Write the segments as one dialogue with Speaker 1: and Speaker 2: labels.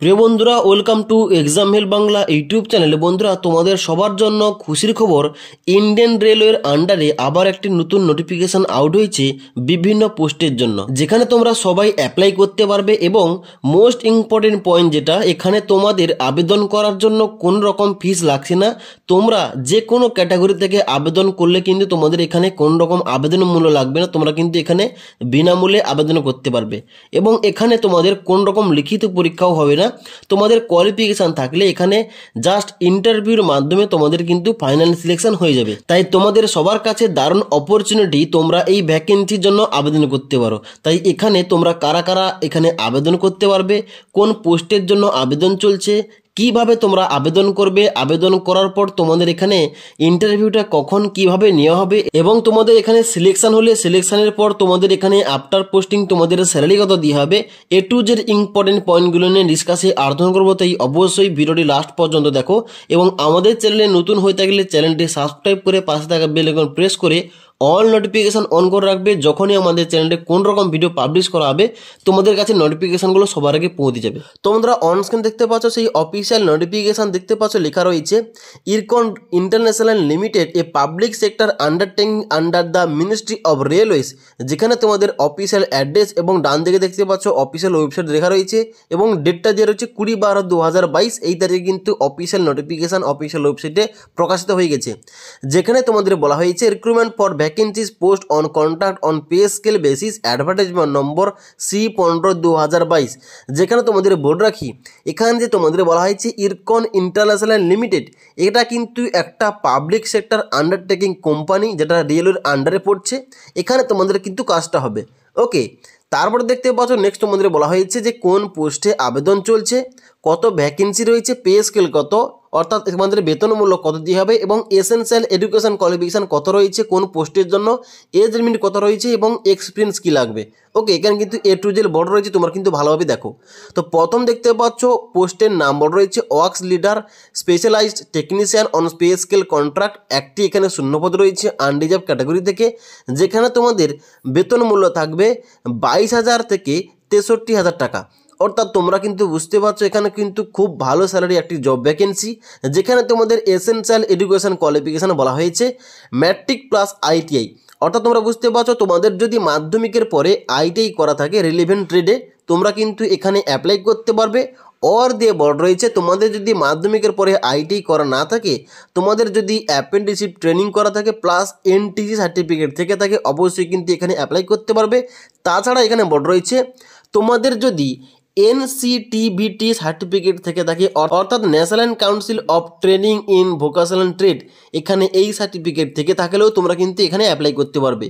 Speaker 1: প্রিয় বন্ধুরা welcome to exam help Bangla YouTube চ্যানেলে বন্ধুরা তোমাদের সবার জন্য খুশির খবর ইন্ডিয়ান রেলওয়ের আন্ডারে আবার একটি নতুন নোটিফিকেশন আউট হয়েছে বিভিন্ন পোস্টের জন্য যেখানে তোমরা সবাই অ্যাপ্লাই করতে পারবে এবং মোস্ট ইম্পর্টেন্ট পয়েন্ট যেটা এখানে তোমাদের আবেদন করার জন্য কোন রকম ফিস লাগছে না তোমরা যে কোনো ক্যাটাগরি থেকে আবেদন করলে কিন্তু তোমাদের এখানে কোন রকম আবেদন মূল্য লাগবে না তোমরা কিন্তু এখানে বিনামূল্যে আবেদন করতে পারবে এবং এখানে তোমাদের কোন রকম লিখিত পরীক্ষাও হবে না তোমাদের কোয়ালিফিকেশান থাকলে এখানে জাস্ট ইন্টারভিউর মাধ্যমে তোমাদের কিন্তু ফাইনাল সিলেকশন হয়ে যাবে তাই তোমাদের সবার কাছে দারুণ অপরচুনিটি তোমরা এই ভ্যাকেন্সির জন্য আবেদন করতে পারো তাই এখানে তোমরা কারা কারা এখানে আবেদন করতে পারবে কোন পোস্টের জন্য আবেদন চলছে কিভাবে তোমরা আবেদন করবে আবেদন করার পর তোমাদের এখানে ইন্টারভিউটা কখন কিভাবে নেওয়া হবে এবং তোমাদের এখানে সিলেকশন হলে সিলেকশনের পর তোমাদের এখানে আফটার পোস্টিং তোমাদের স্যালারি কত দিয়ে হবে এ টু জেড ইম্পর্টেন্ট পয়েন্টগুলো নিয়ে ডিসকাসে আলোচনা করবো তাই অবশ্যই ভিডিওটি লাস্ট পর্যন্ত দেখো এবং আমাদের চ্যানেলে নতুন হয়ে থাকলে চ্যানেলটি সাবস্ক্রাইব করে পাশে থাকা বেল প্রেস করে অল নোটিফিকেশান অন করে রাখবে যখনই আমাদের চ্যানেলে কোন রকম ভিডিও পাবলিশ করা হবে তোমাদের কাছে নোটিফিকেশানগুলো সবার আগে পৌঁছে যাবে তোমরা অনস্ক্রিন দেখতে পাচ্ছ সেই অফিসিয়াল নোটিফিকেশান দেখতে পাচ্ছ লেখা রয়েছে IRCON international limited a public sector undertaking under the ministry of railways যেখানে তোমাদের অফিসিয়াল অ্যাড্রেস এবং ডান দিকে দেখতে পাচ্ছ অফিসিয়াল ওয়েবসাইট লেখা রয়েছে এবং ডেটটা দেওয়া রয়েছে কুড়ি বারো দু হাজার বাইশ এই তারিখে কিন্তু অফিসিয়াল নোটিফিকেশান অফিসিয়াল ওয়েবসাইটে প্রকাশিত হয়ে গেছে যেখানে তোমাদের বলা হয়েছে recruitment for vac vacancies post on contract on pay scale basis advertisement number C পনেরো দু হাজার বাইশ যেখানে তোমাদের বোর্ড রাখি এখানে যে তোমাদের বলা হয়েছে ইরকন ইন্টারন্যাশনাল লিমিটেড এটা কিন্তু একটা পাবলিক সেক্টর আন্ডারটেকিং কোম্পানি যেটা রিয়েলের আন্ডারে পড়ছে এখানে তোমাদের কিন্তু কাজটা হবে ওকে তারপরে দেখতে পাচ্ছ নেক্সট তোমাদের বলা হয়েছে যে কোন পোস্টে আবেদন চলছে কত ভ্যাকেন্সি রয়েছে পে স্কেল কত অর্থাৎ তোমাদের বেতনমূল্য কত দিয়ে হবে এবং এসেন্সিয়াল এডুকেশন কোয়ালিফিকেশান কত রয়েছে কোন পোস্টের জন্য এজ লিমিট কত রয়েছে এবং এক্সপিরিয়েন্স কী লাগবে ওকে এখানে কিন্তু এ টু জেল বড় রয়েছে তোমরা কিন্তু ভালোভাবে দেখো তো প্রথম দেখতে পাচ্ছ পোস্টের নাম বড় রয়েছে works leader specialised technician on স্পেসকেল স্কেল কন্ট্রাক্ট একটি এখানে শূন্যপদ রয়েছে আনরিজার্ভ ক্যাটাগরি থেকে যেখানে তোমাদের বেতন মূল্য থাকবে বাইশ হাজার থেকে তেষট্টি হাজার টাকা অর্থাৎ তোমরা কিন্তু বুঝতে পারছো এখানে কিন্তু খুব ভালো স্যালারি একটি জব ভ্যাকেন্সি যেখানে তোমাদের এসেন্সিয়াল এডুকেশন কোয়ালিফিকেশান বলা হয়েছে ম্যাট্রিক প্লাস আইটিআই অর্থাৎ তোমরা বুঝতে পারছো তোমাদের যদি মাধ্যমিকের পরে আইটিআই করা থাকে রিলিভেন্ট ট্রেডে তোমরা কিন্তু এখানে অ্যাপ্লাই করতে পারবে অর দিয়ে বর্ড রয়েছে তোমাদের যদি মাধ্যমিকের পরে আইটিআই করা না থাকে তোমাদের যদি অ্যাপেন্ডিসিপ ট্রেনিং করা থাকে প্লাস এনটিসি সার্টিফিকেট থেকে থাকে অবশ্যই কিন্তু এখানে অ্যাপ্লাই করতে পারবে তাছাড়া এখানে বর্ড রয়েছে তোমাদের যদি এনসিটিবিটি সার্টিফিকেট থেকে থাকে অর্থাৎ national council of training in vocational trade এখানে এই সার্টিফিকেট থেকে থাকলেও তোমরা কিন্তু এখানে অ্যাপ্লাই করতে পারবে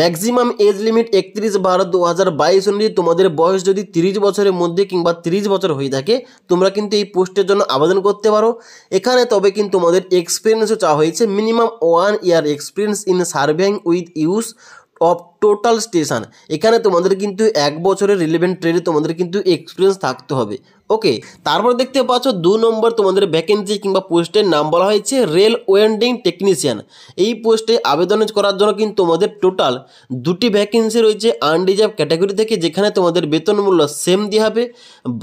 Speaker 1: ম্যাক্সিমাম এজ লিমিট একত্রিশ বারো দু হাজার বাইশ অনুযায়ী তোমাদের বয়স যদি তিরিশ বছরের মধ্যে কিংবা তিরিশ বছর হয়ে থাকে তোমরা কিন্তু এই পোস্টের জন্য আবেদন করতে পারো এখানে তবে কিন্তু তোমাদের এক্সপিরিয়েন্সও চাওয়া হয়েছে minimum one year experience in serving with use of total station এখানে তোমাদের কিন্তু এক বছরের রিলেভেন্ট ট্রেডে তোমাদের কিন্তু এক্সপিরিয়েন্স থাকতে হবে ওকে তারপর দেখতে পাচ্ছ দু নম্বর তোমাদের ভ্যাকেন্সি কিংবা পোস্টের নাম বলা হয়েছে রেল ওয়েন্ডিং টেকনিশিয়ান এই পোস্টে আবেদন করার জন্য কিন্তু তোমাদের টোটাল দুটি ভ্যাকেন্সি রয়েছে আনডিজার্ভ ক্যাটাগরি থেকে যেখানে তোমাদের বেতন মূল্য সেম দিয়ে হবে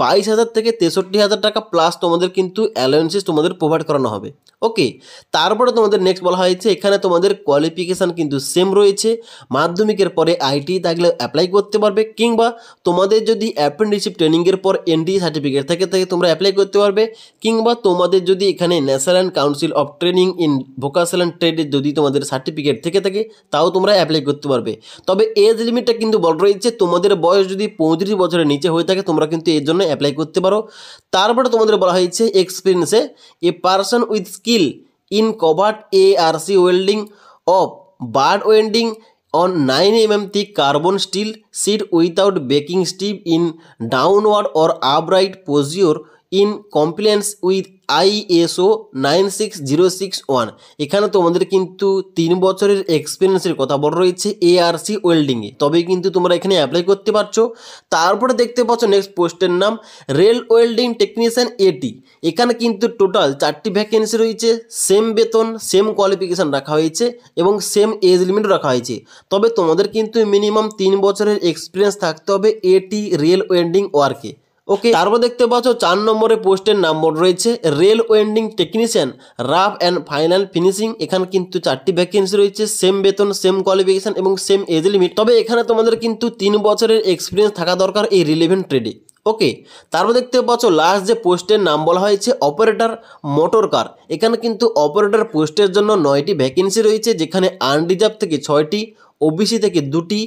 Speaker 1: বাইশ হাজার থেকে তেষট্টি হাজার টাকা প্লাস তোমাদের কিন্তু অ্যালায়েন্সেস তোমাদের প্রোভাইড করানো হবে ওকে তারপরে তোমাদের নেক্সট বলা হয়েছে এখানে তোমাদের কোয়ালিফিকেশান কিন্তু সেম রয়েছে মাধ্যমিকের পরে আইটি e থাকলে অ্যাপ্লাই করতে পারবে কিংবা তোমাদের যদি অ্যাপ্রেন্টিসিপ ট্রেনিংয়ের পর এনডি সার্টিফিকেট থেকে থেকে তোমরা অ্যাপ্লাই করতে পারবে কিংবা তোমাদের যদি এখানে national council of training in vocational ট্রেডের যদি তোমাদের সার্টিফিকেট থেকে থাকে তাও তোমরা অ্যাপ্লাই করতে পারবে তবে এজ লিমিটটা কিন্তু বড় রয়েছে তোমাদের বয়স যদি পঁয়ত্রিশ বছরের নিচে হয়ে থাকে তোমরা কিন্তু এর জন্য অ্যাপ্লাই করতে পারো তারপরে তোমাদের বলা হয়েছে এক্সপিরিয়েন্সে a person with skill in covered A R C welding of butt welding on 9 mm thick carbon steel sheet without baking strip in downward or upright posture in compliance with ISO nine six zero six one এখানে তোমাদের কিন্তু তিন বছরের এক্সপিরিয়েন্সের কথা বড় রয়েছে ARC ওয়েল্ডিংয়ে তবে কিন্তু তোমরা এখানে অ্যাপ্লাই করতে পারছো তারপরে দেখতে পাচ্ছ নেক্সট পোস্টের নাম রেল ওয়েল্ডিং টেকনিশিয়ান এটি এখানে কিন্তু টোটাল চারটি ভ্যাকেন্সি রয়েছে সেম বেতন সেম কোয়ালিফিকেশান রাখা হয়েছে এবং সেম এজ লিমিট রাখা হয়েছে তবে তোমাদের কিন্তু মিনিমাম তিন বছরের এক্সপিরিয়েন্স থাকতে হবে এটি রেল ওয়েল্ডিং ওয়ার্কে ওকে তারপর দেখতে পাচ্ছ চার নম্বরে পোস্টের নম্বর রয়েছে rail welding technician rough and final finishing এখানে কিন্তু চারটি ভ্যাকেন্সি রয়েছে সেম বেতন সেম কোয়ালিফিকেশান এবং সেম এজ লিমিট তবে এখানে তোমাদের কিন্তু তিন বছরের এক্সপিরিয়েন্স থাকা দরকার এই রিলেভেন্ট ট্রেডে ওকে তারপর দেখতে পাচ্ছ লাস্ট যে পোস্টের নাম বলা হয়েছে অপারেটর মোটর কার এখানে কিন্তু অপারেটর পোস্টের জন্য নয়টি ভ্যাকেন্সি রয়েছে যেখানে আনরিজার্ভ থেকে ছয়টি ওবিসি থেকে দুটি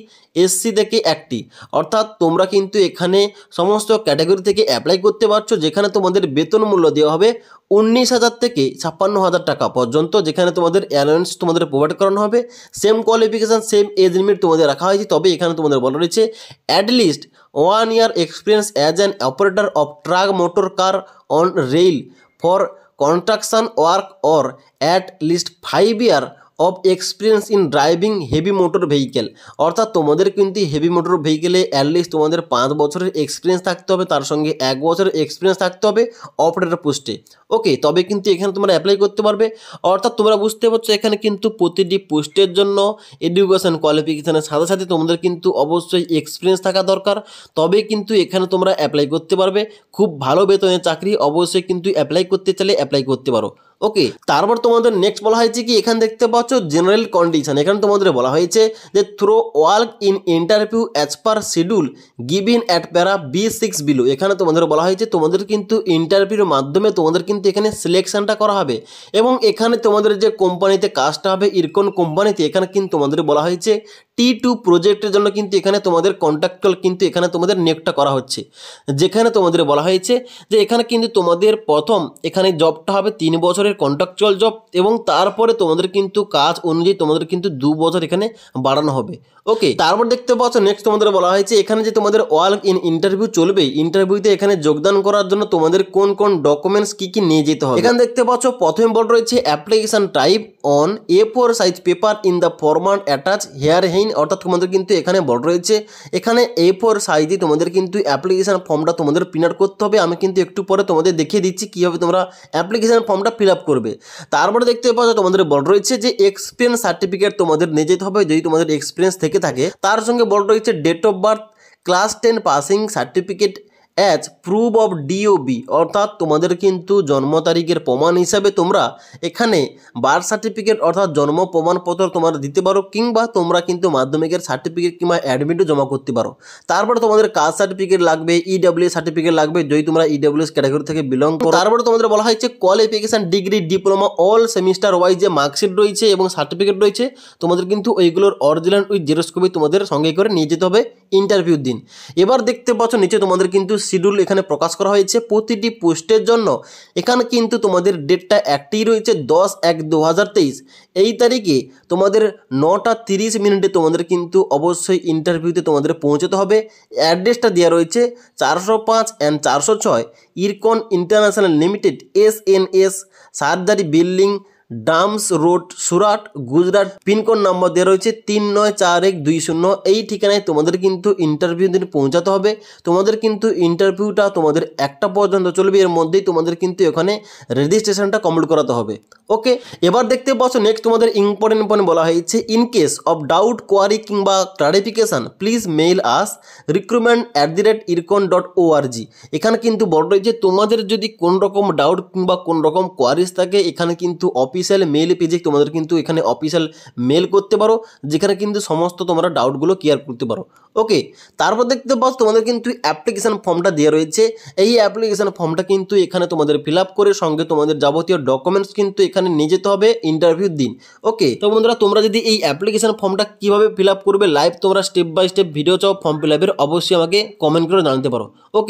Speaker 1: এসসি থেকে একটি অর্থাৎ তোমরা কিন্তু এখানে সমস্ত ক্যাটাগরি থেকে অ্যাপ্লাই করতে পারছো যেখানে তোমাদের বেতন মূল্য দেওয়া হবে উনিশ হাজার থেকে ছাপ্পান্ন হাজার টাকা পর্যন্ত যেখানে তোমাদের অ্যালায়েন্স তোমাদের প্রোভাইড করানো হবে same qualification same age limit তোমাদের রাখা হয়েছে তবে এখানে তোমাদের বলা রয়েছে at least one year experience as an operator of track motor car on rail for construction work or at least five year of experience in driving heavy motor vehicle অর্থাৎ তোমাদের কিন্তু হেভি মোটর ভেহিকেলে অ্যাটলিস্ট তোমাদের পাঁচ বছরের experience থাকতে হবে তার সঙ্গে এক বছরের এক্সপিরিয়েন্স থাকতে হবে অপারেটর পোস্টে ওকে তবে কিন্তু এখানে তোমরা অ্যাপ্লাই করতে পারবে অর্থাৎ তোমরা বুঝতে পারছো এখানে কিন্তু প্রতিটি পোস্টের জন্য এডুকেশন কোয়ালিফিকেশানের সাথে সাথে তোমাদের কিন্তু অবশ্যই এক্সপিরিয়েন্স থাকা দরকার তবে কিন্তু এখানে তোমরা অ্যাপ্লাই করতে পারবে খুব ভালো বেতনের চাকরি অবশ্যই কিন্তু অ্যাপ্লাই করতে চাইলে অ্যাপ্লাই করতে পারো ওকে তারপর তোমাদের নেক্সট বলা হয়েছে কি এখানে দেখতে পাচ্ছ জেনারেল কন্ডিশন এখানে তোমাদের বলা হয়েছে যে through walk in interview as per schedule in at para B six below এখানে তোমাদের বলা হয়েছে তোমাদের কিন্তু ইন্টারভিউর মাধ্যমে তোমাদের কিন্তু এখানে সিলেকশনটা করা হবে এবং এখানে তোমাদের যে কোম্পানিতে কাজটা হবে ইরকন কোম্পানিতে এখানে কিন্তু তোমাদের বলা হয়েছে টি টু প্রজেক্টের জন্য কিন্তু এখানে তোমাদের কন্ট্রাক্টাল কিন্তু এখানে তোমাদের নেকটা করা হচ্ছে যেখানে তোমাদের বলা হয়েছে যে এখানে কিন্তু তোমাদের প্রথম এখানে জবটা হবে তিন বছরের কন্ট্রাকচুয়াল জব এবং তারপরে তোমাদের কিন্তু কাজ অনুযায়ী তোমাদের কিন্তু দু বছর এখানে বাড়ানো হবে ওকে তারপর দেখতে পাচ্ছ নেক্সট তোমাদের বলা হয়েছে এখানে যে তোমাদের ওয়াল ইন ইন্টারভিউ চলবে ইন্টারভিউতে এখানে যোগদান করার জন্য তোমাদের কোন কোন ডকুমেন্টস কি কি নিয়ে যেতে হবে এখানে দেখতে পাচ্ছ প্রথম বল রয়েছে application type on A four size paper in the format attach herein অর্থাৎ তোমাদের কিন্তু এখানে বড় রয়েছে এখানে এ ফোর সাইজে তোমাদের কিন্তু অ্যাপ্লিকেশান ফর্মটা তোমাদের প্রিন্ট আউট করতে হবে আমি কিন্তু একটু পরে তোমাদের দেখিয়ে দিচ্ছি কীভাবে তোমরা অ্যাপ্লিকেশান ফর্মটা ফিল আপ করবে তারপরে দেখতে পাচ্ছ তোমাদের বড় রয়েছে যে এক্সপিরিয়েন্স সার্টিফিকেট তোমাদের নিয়ে যেতে হবে যদি তোমাদের এক্সপিরিয়েন্স থেকে থাকে তার সঙ্গে বড় রয়েছে date of birth class ten passing certificate as proof of DOB অর্থাৎ তোমাদের কিন্তু জন্ম তারিখের প্রমাণ হিসাবে তোমরা এখানে বার্থ সার্টিফিকেট অর্থাৎ জন্ম প্রমাণপত্র তোমরা দিতে পারো কিংবা তোমরা কিন্তু মাধ্যমিকের সার্টিফিকেট কিংবা অ্যাডমিটও জমা করতে পারো তারপরে তোমাদের কাস্ট সার্টিফিকেট লাগবে ইডাব্লিউএস e সার্টিফিকেট লাগবে যদি তোমরা ইডাব্লিউএস e ক্যাটাগরি থেকে বিলং করো তারপরে তোমাদের বলা হয়েছে qualification degree diploma all semester wise যে মার্কশিট রয়েছে এবং সার্টিফিকেট রয়েছে তোমাদের কিন্তু ওইগুলোর অরিজিনাল উইথ জেরোস্কোপি তোমাদের সঙ্গে করে নিয়ে যেতে হবে ইন্টারভিউর দিন এবার দেখতে পাচ্ছ নিচে তোমাদের কিন্তু শিডিউল এখানে প্রকাশ করা হয়েছে প্রতিটি পোস্টের জন্য এখানে কিন্তু তোমাদের ডেটটা একটাই রয়েছে দশ এক দু এই তারিখে তোমাদের নটা তিরিশ মিনিটে তোমাদের কিন্তু অবশ্যই ইন্টারভিউতে তোমাদের পৌঁছতে হবে অ্যাড্রেসটা দেওয়া রয়েছে চারশো পাঁচ অ্যান্ড চারশো ছয় IRCON international limited S N S Sardari building Dumas road Surat Gujarat pincode number দেওয়া রয়েছে তিন নয় চার এক দুই শূন্য এই ঠিকানায় তোমাদের কিন্তু ইন্টারভিউ দিন পৌঁছাতে হবে তোমাদের কিন্তু ইন্টারভিউটা তোমাদের একটা পর্যন্ত চলবে এর মধ্যেই তোমাদের কিন্তু এখানে রেজিস্ট্রেশনটা কমপ্লিট করাতে হবে ওকে এবার দেখতে পাচ্ছ নেক্সট তোমাদের ইম্পর্টেন্ট পয়েন্ট বলা হয়েছে in case of doubt query কিংবা clarification please mail us recruitment at the rate Ircon dot ORG এখানে কিন্তু বড় রয়েছে তোমাদের যদি কোন রকম ডাউট কিংবা কোন রকম কোয়ারিজ থাকে এখানে কিন্তু অফিস অফিসিয়াল মেল পেজে তোমাদের কিন্তু এখানে অফিসিয়াল মেল করতে পারো যেখানে কিন্তু সমস্ত তোমরা ডাউটগুলো ক্লিয়ার করতে পারো ওকে তারপর দেখতে পাও তোমাদের কিন্তু অ্যাপ্লিকেশান ফর্মটা দেওয়া রয়েছে এই অ্যাপ্লিকেশান ফর্মটা কিন্তু এখানে তোমাদের ফিল করে সঙ্গে তোমাদের যাবতীয় ডকুমেন্টস কিন্তু এখানে নিয়ে যেতে হবে ইন্টারভিউর দিন ওকে তো বন্ধুরা তোমরা যদি এই অ্যাপ্লিকেশান ফর্মটা কীভাবে ফিল করবে লাইভ তোমরা স্টেপ বাই স্টেপ ভিডিও চাও ফর্ম ফিল অবশ্যই আমাকে কমেন্ট করে জানাতে পারো ওকে